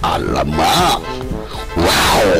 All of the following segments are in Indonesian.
Alamak. Wow.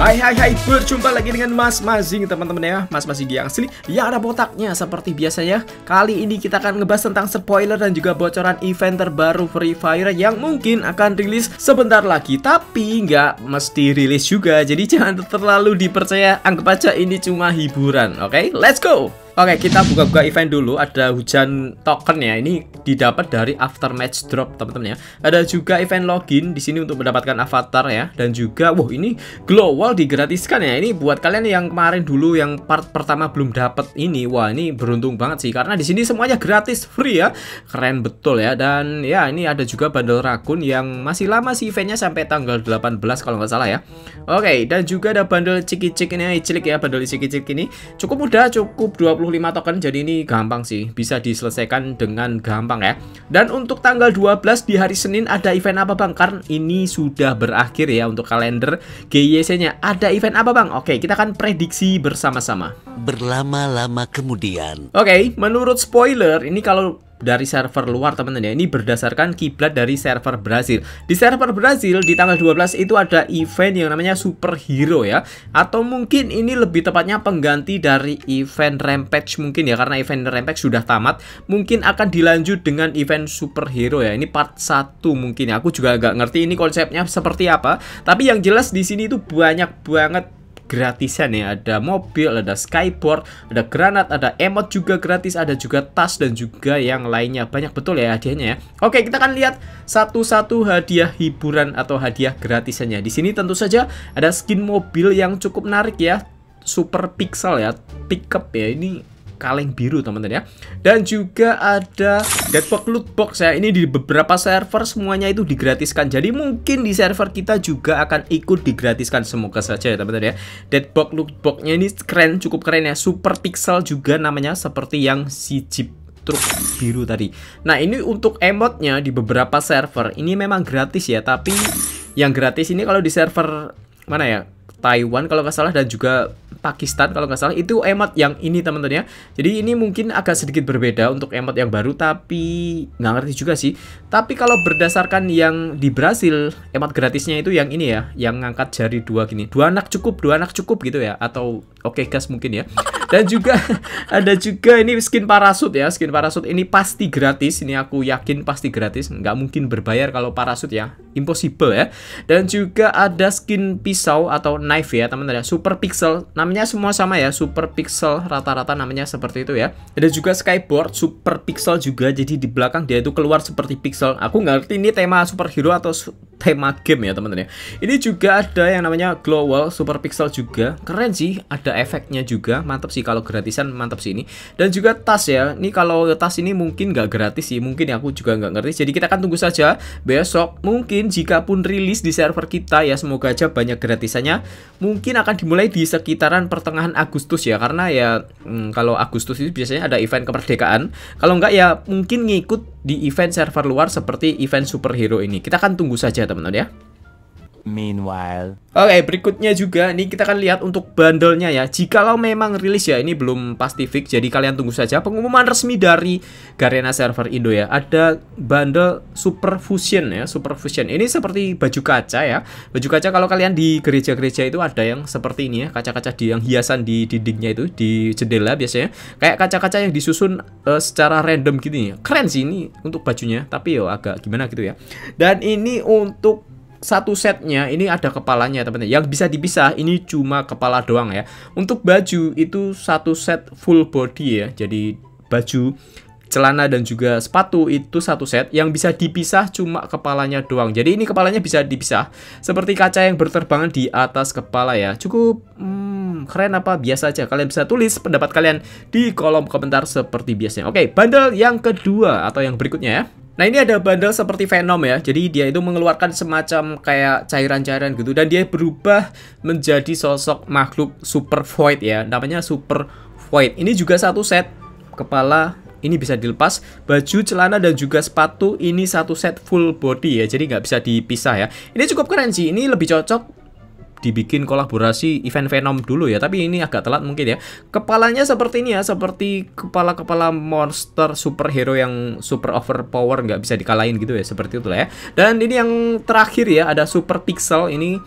Hai hai hai, berjumpa lagi dengan Mas Mazing teman-teman ya Mas Mazing yang asli, ya ada botaknya seperti biasanya Kali ini kita akan ngebahas tentang spoiler dan juga bocoran event terbaru Free Fire Yang mungkin akan rilis sebentar lagi Tapi nggak mesti rilis juga Jadi jangan terlalu dipercaya, anggap aja ini cuma hiburan Oke, okay? let's go! Oke, kita buka-buka event dulu. Ada hujan token ya. Ini didapat dari after match drop, teman-teman ya. Ada juga event login di sini untuk mendapatkan avatar ya dan juga wow ini glow wall digratiskan ya. Ini buat kalian yang kemarin dulu yang part pertama belum dapat ini. Wah, ini beruntung banget sih karena di sini semuanya gratis free ya. Keren betul ya. Dan ya ini ada juga bundle rakun yang masih lama sih eventnya sampai tanggal 18 kalau nggak salah ya. Oke, dan juga ada bundle ciki-cik ini cilik ya, bundle ciki-cik ini. Cukup mudah, cukup 20 25 token jadi ini gampang sih bisa diselesaikan dengan gampang ya dan untuk tanggal 12 di hari Senin ada event apa bang karena ini sudah berakhir ya untuk kalender GYC nya ada event apa bang oke kita akan prediksi bersama-sama berlama-lama kemudian oke menurut spoiler ini kalau dari server luar teman-teman ya. Ini berdasarkan kiblat dari server Brazil. Di server Brazil di tanggal 12 itu ada event yang namanya superhero ya. Atau mungkin ini lebih tepatnya pengganti dari event Rampage mungkin ya karena event Rampage sudah tamat, mungkin akan dilanjut dengan event superhero ya. Ini part 1 mungkin ya. Aku juga agak ngerti ini konsepnya seperti apa, tapi yang jelas di sini itu banyak banget gratisan ya ada mobil ada skyboard ada granat ada emot juga gratis ada juga tas dan juga yang lainnya banyak betul ya hadiahnya ya oke kita akan lihat satu-satu hadiah hiburan atau hadiah gratisannya di sini tentu saja ada skin mobil yang cukup menarik ya super pixel ya pickup ya ini kaleng biru teman-teman ya dan juga ada Deadpool loot box ya ini di beberapa server semuanya itu digratiskan jadi mungkin di server kita juga akan ikut digratiskan semoga saja ya teman-teman ya Deadpool loot boxnya ini keren cukup keren ya super pixel juga namanya seperti yang si Jeep truk biru tadi nah ini untuk emotnya di beberapa server ini memang gratis ya tapi yang gratis ini kalau di server mana ya Taiwan kalau nggak salah dan juga Pakistan kalau nggak salah itu emat yang ini teman-teman ya. Jadi ini mungkin agak sedikit berbeda untuk emat yang baru tapi nggak ngerti juga sih. Tapi kalau berdasarkan yang di Brasil emat gratisnya itu yang ini ya, yang ngangkat jari dua gini. Dua anak cukup, dua anak cukup gitu ya atau oke okay, gas mungkin ya. Dan juga ada juga ini skin parasut ya. Skin parasut ini pasti gratis. Ini aku yakin pasti gratis. Nggak mungkin berbayar kalau parasut ya. Impossible ya. Dan juga ada skin pisau atau knife ya teman-teman ya super pixel namanya semua sama ya super pixel rata-rata namanya seperti itu ya ada juga skyboard super pixel juga jadi di belakang dia itu keluar seperti pixel aku nggak ngerti ini tema superhero atau tema game ya teman-teman ya. Ini juga ada yang namanya Global wall super pixel juga. Keren sih, ada efeknya juga. Mantap sih kalau gratisan, mantap sih ini. Dan juga tas ya. Ini kalau tas ini mungkin nggak gratis sih. Mungkin ya, aku juga nggak ngerti. Jadi kita akan tunggu saja besok. Mungkin jika pun rilis di server kita ya, semoga aja banyak gratisannya. Mungkin akan dimulai di sekitaran pertengahan Agustus ya. Karena ya hmm, kalau Agustus itu biasanya ada event kemerdekaan. Kalau nggak ya mungkin ngikut di event server luar seperti event superhero ini. Kita akan tunggu saja teman-teman ya. Meanwhile. Oke, okay, berikutnya juga nih kita akan lihat untuk bandelnya ya. Jikalau memang rilis ya, ini belum pasti fix. Jadi kalian tunggu saja pengumuman resmi dari Garena Server Indo ya. Ada bandel Super Fusion ya, Super Fusion. Ini seperti baju kaca ya. Baju kaca kalau kalian di gereja-gereja itu ada yang seperti ini ya, kaca-kaca di yang hiasan di dindingnya itu di jendela biasanya. Kayak kaca-kaca yang disusun uh, secara random gitu ya. Keren sih ini untuk bajunya, tapi yo agak gimana gitu ya. Dan ini untuk satu setnya ini ada kepalanya teman-teman. Yang bisa dipisah ini cuma kepala doang ya. Untuk baju itu satu set full body ya. Jadi baju celana dan juga sepatu itu satu set yang bisa dipisah cuma kepalanya doang. Jadi ini kepalanya bisa dipisah seperti kaca yang berterbangan di atas kepala ya. Cukup hmm, keren apa biasa aja. Kalian bisa tulis pendapat kalian di kolom komentar seperti biasanya. Oke, bundle yang kedua atau yang berikutnya ya. Nah ini ada bundle seperti Venom ya, jadi dia itu mengeluarkan semacam kayak cairan-cairan gitu dan dia berubah menjadi sosok makhluk Super Void ya, namanya Super Void. Ini juga satu set kepala ini bisa dilepas, baju, celana dan juga sepatu ini satu set full body ya, jadi nggak bisa dipisah ya. Ini cukup keren sih, ini lebih cocok dibikin kolaborasi event Venom dulu ya, tapi ini agak telat mungkin ya. Kepalanya seperti ini ya, seperti kepala-kepala monster superhero yang super over power nggak bisa dikalahin gitu ya, seperti itu lah ya. Dan ini yang terakhir ya, ada Super Pixel ini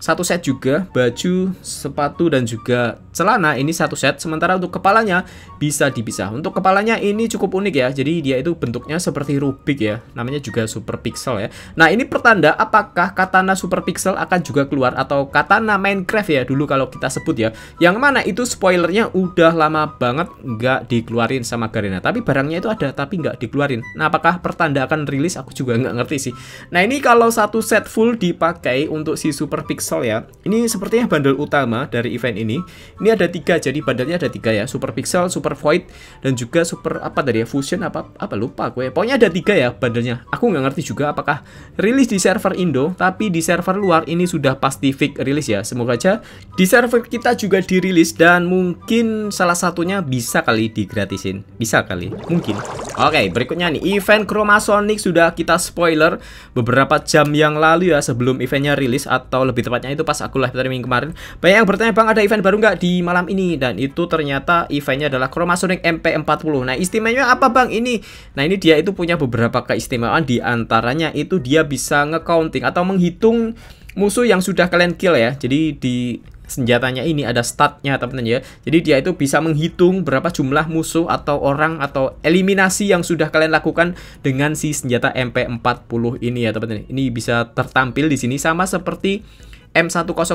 satu set juga baju, sepatu dan juga celana ini satu set. Sementara untuk kepalanya bisa dipisah. Untuk kepalanya ini cukup unik ya. Jadi dia itu bentuknya seperti Rubik ya. Namanya juga super pixel ya. Nah, ini pertanda apakah katana super pixel akan juga keluar atau katana Minecraft ya dulu kalau kita sebut ya. Yang mana itu spoilernya udah lama banget nggak dikeluarin sama Garena. Tapi barangnya itu ada tapi nggak dikeluarin. Nah, apakah pertanda akan rilis aku juga nggak ngerti sih. Nah, ini kalau satu set full dipakai untuk si super pixel pixel ya. Ini sepertinya bundle utama dari event ini. Ini ada tiga, jadi bundlenya ada tiga ya. Super pixel, super void, dan juga super apa tadi ya? Fusion apa apa lupa gue. Ya. Pokoknya ada tiga ya bundlenya. Aku nggak ngerti juga apakah rilis di server Indo, tapi di server luar ini sudah pasti fake rilis ya. Semoga aja di server kita juga dirilis dan mungkin salah satunya bisa kali digratisin. Bisa kali, mungkin. Oke, berikutnya nih event Chromasonic sudah kita spoiler beberapa jam yang lalu ya sebelum eventnya rilis atau lebih tepat tepatnya itu pas aku live streaming kemarin banyak yang bertanya bang ada event baru nggak di malam ini dan itu ternyata eventnya adalah Chromasonic MP40 nah istimewanya apa bang ini nah ini dia itu punya beberapa keistimewaan diantaranya itu dia bisa ngecounting atau menghitung musuh yang sudah kalian kill ya jadi di senjatanya ini ada statnya teman-teman ya jadi dia itu bisa menghitung berapa jumlah musuh atau orang atau eliminasi yang sudah kalian lakukan dengan si senjata MP40 ini ya teman-teman ini bisa tertampil di sini sama seperti M1014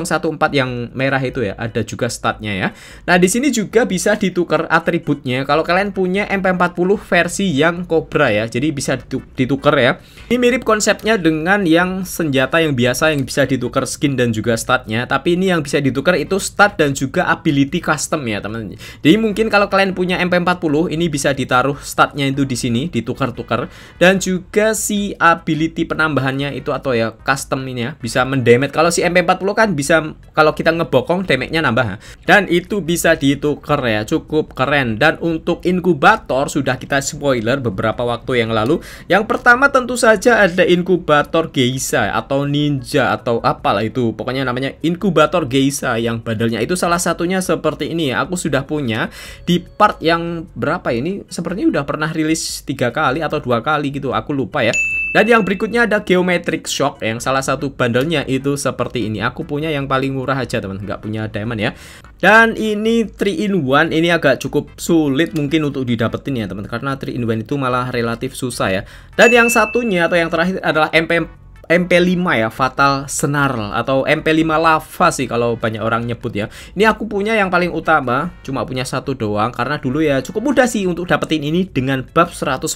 yang merah itu ya, ada juga statnya ya. Nah, di sini juga bisa ditukar atributnya. Kalau kalian punya MP40 versi yang Cobra ya, jadi bisa ditukar ya. Ini mirip konsepnya dengan yang senjata yang biasa yang bisa ditukar skin dan juga statnya, tapi ini yang bisa ditukar itu stat dan juga ability custom ya, teman. Jadi mungkin kalau kalian punya MP40 ini bisa ditaruh statnya itu di sini, ditukar-tukar dan juga si ability penambahannya itu atau ya custom ini ya, bisa mendamage kalau si MP 40 kan bisa kalau kita ngebokong damage-nya nambah. Dan itu bisa ditukar ya, cukup keren. Dan untuk inkubator sudah kita spoiler beberapa waktu yang lalu. Yang pertama tentu saja ada inkubator geisha atau Ninja atau apalah itu. Pokoknya namanya inkubator geisha yang badannya itu salah satunya seperti ini ya. Aku sudah punya di part yang berapa ya? ini? Sepertinya udah pernah rilis tiga kali atau dua kali gitu. Aku lupa ya. Dan yang berikutnya ada Geometric Shock yang salah satu bandelnya itu seperti ini. Aku punya yang paling murah aja teman, nggak punya diamond ya. Dan ini 3 in 1 ini agak cukup sulit mungkin untuk didapetin ya teman karena 3 in 1 itu malah relatif susah ya. Dan yang satunya atau yang terakhir adalah MP MP5 ya, Fatal Senarl atau MP5 Lava sih kalau banyak orang nyebut ya. Ini aku punya yang paling utama, cuma punya satu doang karena dulu ya cukup mudah sih untuk dapetin ini dengan bab 100%.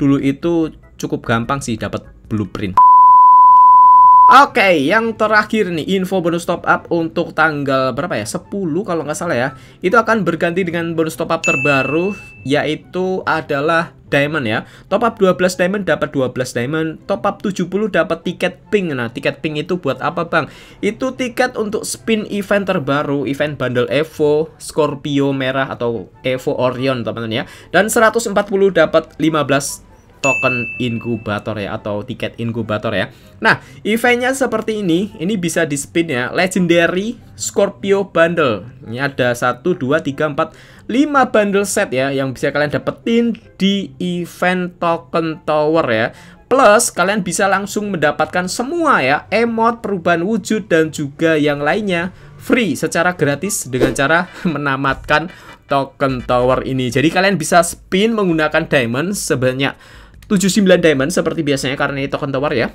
Dulu itu cukup gampang sih dapat blueprint. Oke, okay, yang terakhir nih, info bonus top up untuk tanggal berapa ya? 10 kalau nggak salah ya. Itu akan berganti dengan bonus top up terbaru, yaitu adalah diamond ya. Top up 12 diamond dapat 12 diamond, top up 70 dapat tiket pink. Nah, tiket pink itu buat apa bang? Itu tiket untuk spin event terbaru, event bundle Evo, Scorpio merah atau Evo Orion teman-teman ya. Dan 140 dapat 15 token inkubator ya atau tiket inkubator ya. Nah, eventnya seperti ini, ini bisa di spin ya. Legendary Scorpio Bundle. Ini ada 1 2 3 4 5 bundle set ya yang bisa kalian dapetin di event token tower ya. Plus kalian bisa langsung mendapatkan semua ya emot perubahan wujud dan juga yang lainnya free secara gratis dengan cara menamatkan token tower ini. Jadi kalian bisa spin menggunakan diamond sebanyak 79 diamond seperti biasanya karena ini token tawar ya.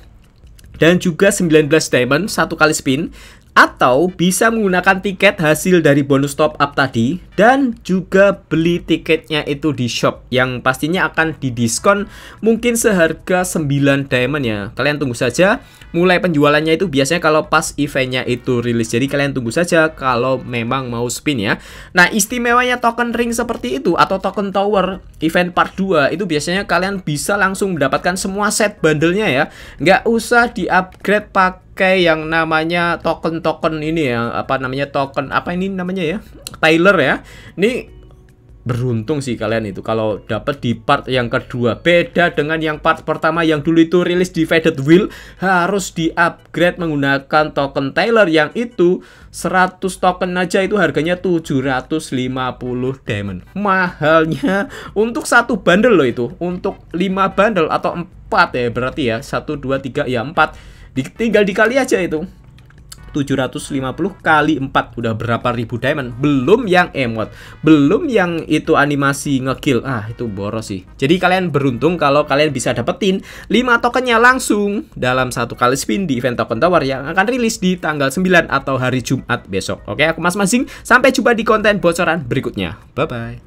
Dan juga 19 diamond satu kali spin atau bisa menggunakan tiket hasil dari bonus top up tadi dan juga beli tiketnya itu di shop yang pastinya akan didiskon mungkin seharga 9 diamond ya kalian tunggu saja mulai penjualannya itu biasanya kalau pas eventnya itu rilis jadi kalian tunggu saja kalau memang mau spin ya nah istimewanya token ring seperti itu atau token tower event part 2 itu biasanya kalian bisa langsung mendapatkan semua set bundlenya ya nggak usah di upgrade pakai pakai yang namanya token-token ini ya apa namanya token apa ini namanya ya Tyler ya ini beruntung sih kalian itu kalau dapat di part yang kedua beda dengan yang part pertama yang dulu itu rilis di Faded Wheel harus di upgrade menggunakan token Tyler yang itu 100 token aja itu harganya 750 diamond mahalnya untuk satu bundle loh itu untuk 5 bundle atau 4 ya berarti ya 1 2 3 ya 4 Tinggal dikali aja itu. 750 kali 4 udah berapa ribu diamond belum yang emot belum yang itu animasi ngekill ah itu boros sih jadi kalian beruntung kalau kalian bisa dapetin 5 tokennya langsung dalam satu kali spin di event token tower yang akan rilis di tanggal 9 atau hari Jumat besok oke aku Mas Masing sampai jumpa di konten bocoran berikutnya bye bye